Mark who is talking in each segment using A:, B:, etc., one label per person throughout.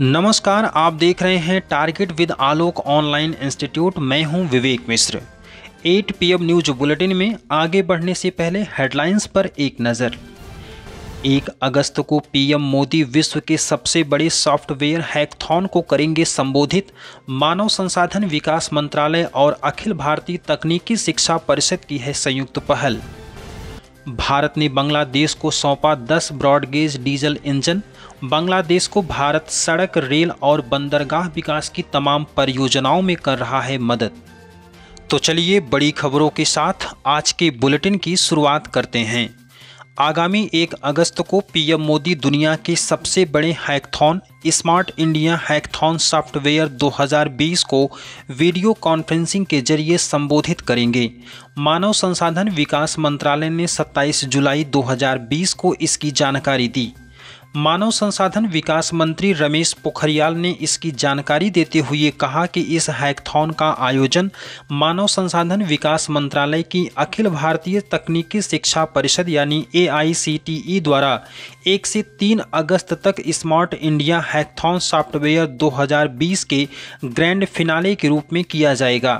A: नमस्कार आप देख रहे हैं target with Alok online institute मैं हूं Vivek Mishra 8 PM news bulletin में आगे बढ़ने से पहले हेडलाइंस पर एक नज़र एक अगस्त को पीएम मोदी विश्व के सबसे बड़े सॉफ्टवेयर हैकथॉन को करेंगे संबोधित मानव संसाधन विकास मंत्रालय और अखिल भारतीय तकनीकी शिक्षा परिषद की है संयुक्त पहल भारत ने बांग्लादेश को सौंपा 10 ब्रॉडगेज डीजल इंजन बांग्लादेश को भारत सड़क रेल और बंदरगाह विकास की तमाम परियोजनाओं में कर रहा है मदद तो चलिए बड़ी खबरों के साथ आज के बुलेटिन की शुरुआत करते हैं आगामी एक अगस्त को पीएम मोदी दुनिया के सबसे बड़े hackathon smart India hackathon software 2020 को वीडियो कॉन्फ्रेंसिंग के जरिए संबोधित करेंगे मानव संसाधन विकास मंत्रालय ने 27 जुलाई 2020 को इसकी जानकारी दी मानव संसाधन विकास मंत्री रमेश पोखरियाल ने इसकी जानकारी देते हुए कहा कि इस हैकथॉन का आयोजन मानव संसाधन विकास मंत्रालय की अखिल भारतीय तकनीकी शिक्षा परिषद यानी ए e द्वारा एक से तीन अगस्त तक स्मार्ट इंडिया हैकथॉन सॉफ्टवेयर 2020 के ग्रैंड फिनाले के रूप में किया जाएगा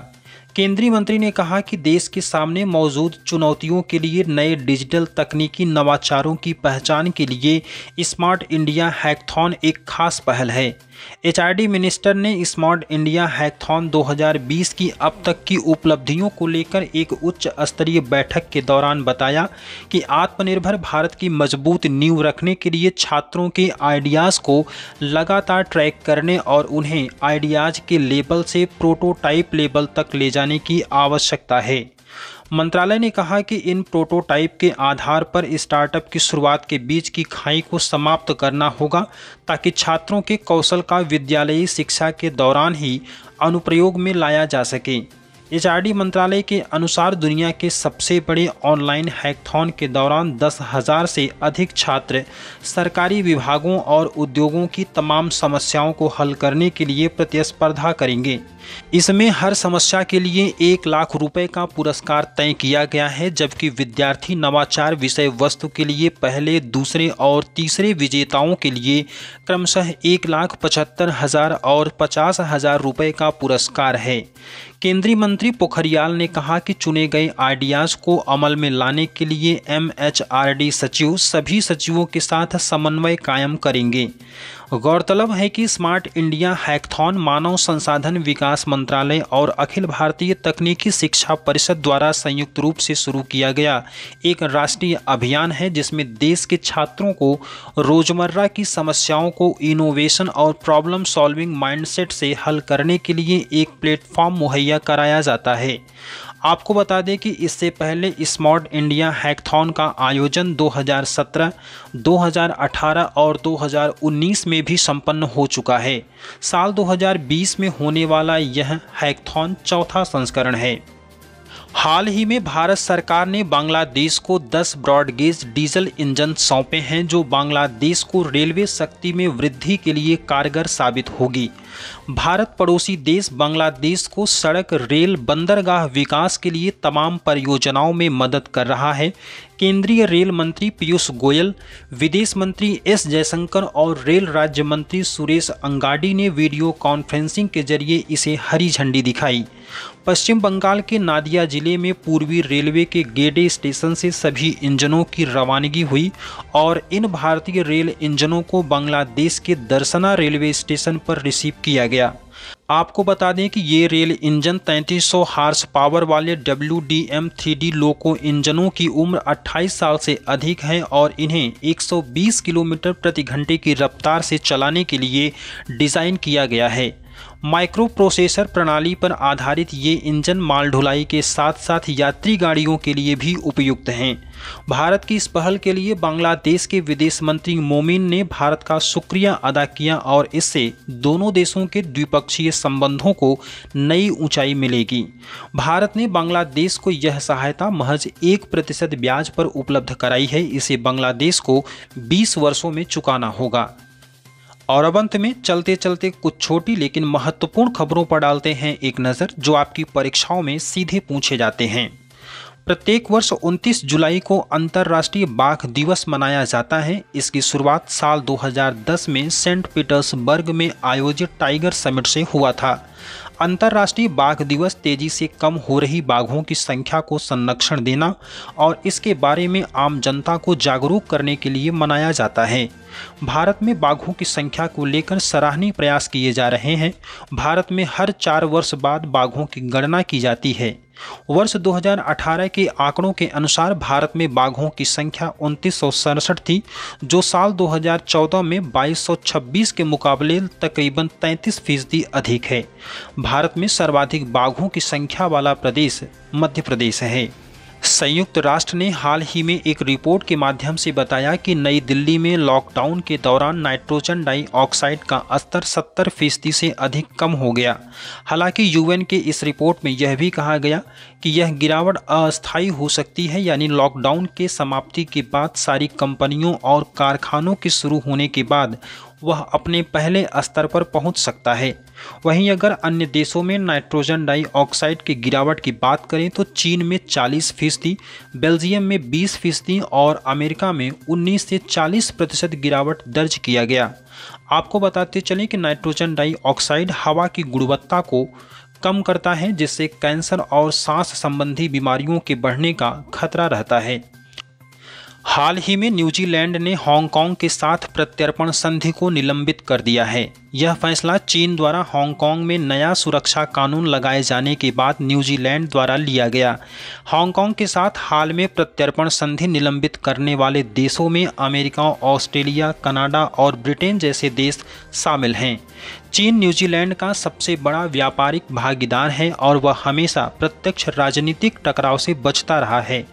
A: केंद्रीय मंत्री ने कहा कि देश के सामने मौजूद चुनौतियों के लिए नए डिजिटल तकनीकी नवाचारों की पहचान के लिए स्मार्ट इंडिया हैकथॉन एक खास पहल है एचआरडी मिनिस्टर ने स्मार्ट इंडिया हैकथॉन 2020 की अब तक की उपलब्धियों को लेकर एक उच्च स्तरीय बैठक के दौरान बताया कि आत्मनिर्भर भारत की मजबूत नींव रखने के लिए छात्रों के आइडियाज़ को लगातार ट्रैक करने और उन्हें आइडियाज़ के लेवल से प्रोटोटाइप लेवल तक ले जाने जाने की आवश्यकता है मंत्रालय ने कहा कि इन प्रोटोटाइप के आधार पर स्टार्टअप की शुरुआत के बीच की खाई को समाप्त करना होगा ताकि छात्रों के कौशल का विद्यालयी शिक्षा के दौरान ही अनुप्रयोग में लाया जा सके एच मंत्रालय के अनुसार दुनिया के सबसे बड़े ऑनलाइन हैकथॉन के दौरान दस हज़ार से अधिक छात्र सरकारी विभागों और उद्योगों की तमाम समस्याओं को हल करने के लिए प्रतिस्पर्धा करेंगे इसमें हर समस्या के लिए एक लाख रुपए का पुरस्कार तय किया गया है जबकि विद्यार्थी नवाचार विषय वस्तु के लिए पहले दूसरे और तीसरे विजेताओं के लिए क्रमशः एक लाख पचहत्तर हजार और पचास हजार रुपये का पुरस्कार है केंद्रीय मंत्री पोखरियाल ने कहा कि चुने गए आइडियाज को अमल में लाने के लिए एम सचिव सभी सचिवों के साथ समन्वय कायम करेंगे गौरतलब है कि स्मार्ट इंडिया हैकथॉन मानव संसाधन विकास मंत्रालय और अखिल भारतीय तकनीकी शिक्षा परिषद द्वारा संयुक्त रूप से शुरू किया गया एक राष्ट्रीय अभियान है जिसमें देश के छात्रों को रोजमर्रा की समस्याओं को इनोवेशन और प्रॉब्लम सॉल्विंग माइंडसेट से हल करने के लिए एक प्लेटफॉर्म मुहैया कराया जाता है आपको बता दें कि इससे पहले स्मार्ट इंडिया हैकथॉन का आयोजन 2017, 2018 और 2019 में भी संपन्न हो चुका है साल 2020 में होने वाला यह हैकथॉन चौथा संस्करण है हाल ही में भारत सरकार ने बांग्लादेश को 10 ब्रॉडगेज डीजल इंजन सौंपे हैं जो बांग्लादेश को रेलवे शक्ति में वृद्धि के लिए कारगर साबित होगी भारत पड़ोसी देश बांग्लादेश को सड़क रेल बंदरगाह विकास के लिए तमाम परियोजनाओं में मदद कर रहा है केंद्रीय रेल मंत्री पीयूष गोयल विदेश मंत्री एस जयशंकर और रेल राज्य मंत्री सुरेश अंगाडी ने वीडियो कॉन्फ्रेंसिंग के जरिए इसे हरी झंडी दिखाई पश्चिम बंगाल के नादिया जिले में पूर्वी रेलवे के गेडे स्टेशन से सभी इंजनों की रवानगी हुई और इन भारतीय रेल इंजनों को बांग्लादेश के दर्शना रेलवे स्टेशन पर रिसीव किया गया आपको बता दें कि ये रेल इंजन 3300 हार्स पावर वाले W D M three D loco इंजनों की उम्र 28 साल से अधिक है और इन्हें 120 किलोमीटर प्रति घंटे की रफ्तार से चलाने के लिए डिज़ाइन किया गया है माइक्रोप्रोसेसर प्रणाली पर आधारित ये इंजन माल ढुलाई के साथ साथ यात्री गाड़ियों के लिए भी उपयुक्त हैं भारत की इस पहल के लिए बांग्लादेश के विदेश मंत्री मोमिन ने भारत का शुक्रिया अदा किया और इससे दोनों देशों के द्विपक्षीय संबंधों को नई ऊंचाई मिलेगी भारत ने बांग्लादेश को यह सहायता महज एक प्रतिशत ब्याज पर उपलब्ध कराई है इसे बांग्लादेश को 20 वर्षों में चुकाना होगा और अब अंत में चलते चलते कुछ छोटी लेकिन महत्वपूर्ण खबरों पर डालते हैं एक नज़र जो आपकी परीक्षाओं में सीधे पूछे जाते हैं प्रत्येक वर्ष 29 जुलाई को अंतर्राष्ट्रीय बाघ दिवस मनाया जाता है इसकी शुरुआत साल 2010 में सेंट पीटर्सबर्ग में आयोजित टाइगर समिट से हुआ था अंतर्राष्ट्रीय बाघ दिवस तेजी से कम हो रही बाघों की संख्या को संरक्षण देना और इसके बारे में आम जनता को जागरूक करने के लिए मनाया जाता है भारत में बाघों की संख्या को लेकर सराहनीय प्रयास किए जा रहे हैं भारत में हर चार वर्ष बाद बाघों की गणना की जाती है वर्ष 2018 के आंकड़ों के अनुसार भारत में बाघों की संख्या उनतीस थी जो साल 2014 में 2226 के मुकाबले तकरीबन 33 फीसदी अधिक है भारत में सर्वाधिक बाघों की संख्या वाला प्रदेश मध्य प्रदेश है संयुक्त राष्ट्र ने हाल ही में एक रिपोर्ट के माध्यम से बताया कि नई दिल्ली में लॉकडाउन के दौरान नाइट्रोजन डाइऑक्साइड का स्तर 70 फीसदी से अधिक कम हो गया हालांकि यूएन के इस रिपोर्ट में यह भी कहा गया कि यह गिरावट अस्थायी हो सकती है यानी लॉकडाउन के समाप्ति के बाद सारी कंपनियों और कारखानों के शुरू होने के बाद वह अपने पहले स्तर पर पहुंच सकता है वहीं अगर अन्य देशों में नाइट्रोजन डाइऑक्साइड की गिरावट की बात करें तो चीन में 40 फीसदी बेल्जियम में 20 फीसदी और अमेरिका में 19 से 40 प्रतिशत गिरावट दर्ज किया गया आपको बताते चलें कि नाइट्रोजन डाइऑक्साइड हवा की गुणवत्ता को कम करता है जिससे कैंसर और सांस संबंधी बीमारियों के बढ़ने का खतरा रहता है हाल ही में न्यूजीलैंड ने हांगकांग के साथ प्रत्यर्पण संधि को निलंबित कर दिया है यह फैसला चीन द्वारा हांगकांग में नया सुरक्षा कानून लगाए जाने के बाद न्यूजीलैंड द्वारा लिया गया हांगकांग के साथ हाल में प्रत्यर्पण संधि निलंबित करने वाले देशों में अमेरिका ऑस्ट्रेलिया कनाडा और ब्रिटेन जैसे देश शामिल हैं चीन न्यूजीलैंड का सबसे बड़ा व्यापारिक भागीदार है और वह हमेशा प्रत्यक्ष राजनीतिक टकराव से बचता रहा है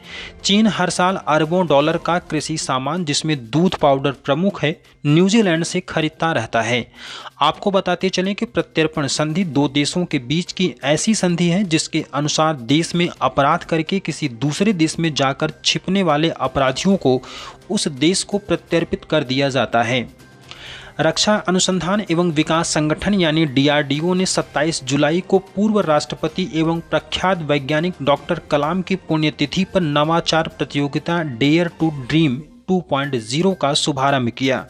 A: चीन हर साल अरबों डॉलर का कृषि सामान जिसमें दूध पाउडर प्रमुख है न्यूजीलैंड से खरीदता रहता है आपको बताते चलें कि प्रत्यर्पण संधि दो देशों के बीच की ऐसी संधि है जिसके अनुसार देश में अपराध करके किसी दूसरे देश में जाकर छिपने वाले अपराधियों को उस देश को प्रत्यर्पित कर दिया जाता है रक्षा अनुसंधान एवं विकास संगठन यानी डीआरडीओ ने 27 जुलाई को पूर्व राष्ट्रपति एवं प्रख्यात वैज्ञानिक डॉक्टर कलाम की पुण्यतिथि पर नवाचार प्रतियोगिता डेयर टू ड्रीम 2.0 का शुभारंभ किया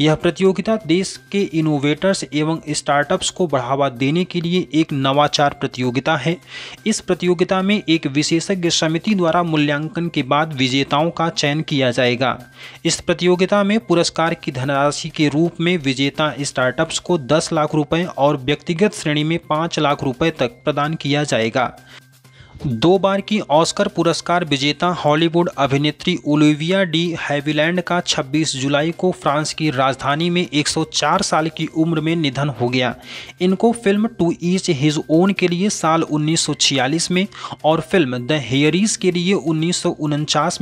A: यह प्रतियोगिता देश के इनोवेटर्स एवं स्टार्टअप्स को बढ़ावा देने के लिए एक नवाचार प्रतियोगिता है इस प्रतियोगिता में एक विशेषज्ञ समिति द्वारा मूल्यांकन के बाद विजेताओं का चयन किया जाएगा इस प्रतियोगिता में पुरस्कार की धनराशि के रूप में विजेता स्टार्टअप्स को दस लाख रुपए और व्यक्तिगत श्रेणी में पाँच लाख रुपए तक प्रदान किया जाएगा दो बार की ऑस्कर पुरस्कार विजेता हॉलीवुड अभिनेत्री ओलिविया डी हैविलैंड का 26 जुलाई को फ्रांस की राजधानी में 104 साल की उम्र में निधन हो गया इनको film to each his own के लिए साल 1946 में और फिल्म द हेयरीज के लिए उन्नीस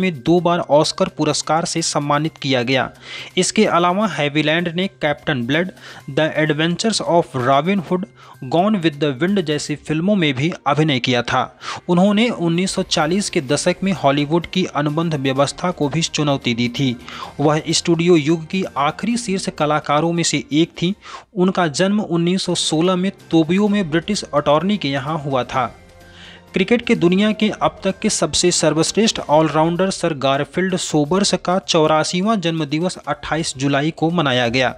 A: में दो बार ऑस्कर पुरस्कार से सम्मानित किया गया इसके अलावा हैविलैंड ने Captain Blood the adventures of Robin Hood gone with the wind जैसी फिल्मों में भी अभिनय किया था उन्होंने 1940 के दशक में हॉलीवुड की अनुबंध व्यवस्था को भी चुनौती दी थी वह स्टूडियो युग की आखिरी शीर्ष कलाकारों में से एक थी उनका जन्म 1916 में तोबियो में ब्रिटिश अटॉर्नी के यहाँ हुआ था क्रिकेट के दुनिया के अब तक के सबसे सर्वश्रेष्ठ ऑलराउंडर सर गारफील्ड सोबर्स का चौरासीवां जन्मदिवस 28 जुलाई को मनाया गया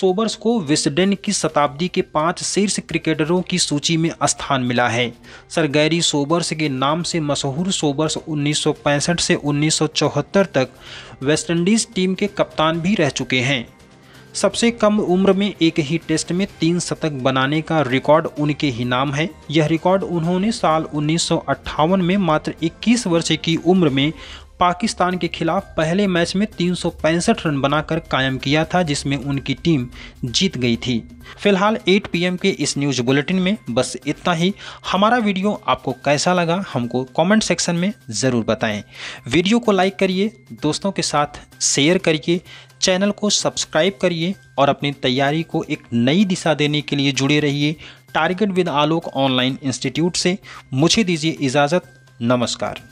A: सोबर्स को विस्डेन की शताब्दी के पांच शीर्ष क्रिकेटरों की सूची में स्थान मिला है सर गैरी सोबर्स के नाम से मशहूर सोबर्स 1965 से 1974 तक वेस्टइंडीज टीम के कप्तान भी रह चुके हैं सबसे कम उम्र में एक ही टेस्ट में तीन शतक बनाने का रिकॉर्ड उनके ही नाम है यह रिकॉर्ड उन्होंने साल उन्नीस में मात्र 21 वर्ष की उम्र में पाकिस्तान के खिलाफ पहले मैच में तीन रन बनाकर कायम किया था जिसमें उनकी टीम जीत गई थी फिलहाल 8 पीएम के इस न्यूज बुलेटिन में बस इतना ही हमारा वीडियो आपको कैसा लगा हमको कमेंट सेक्शन में ज़रूर बताएं वीडियो को लाइक करिए दोस्तों के साथ शेयर करिए चैनल को सब्सक्राइब करिए और अपनी तैयारी को एक नई दिशा देने के लिए जुड़े रहिए target with Alok online institute से मुझे दीजिए इजाज़त नमस्कार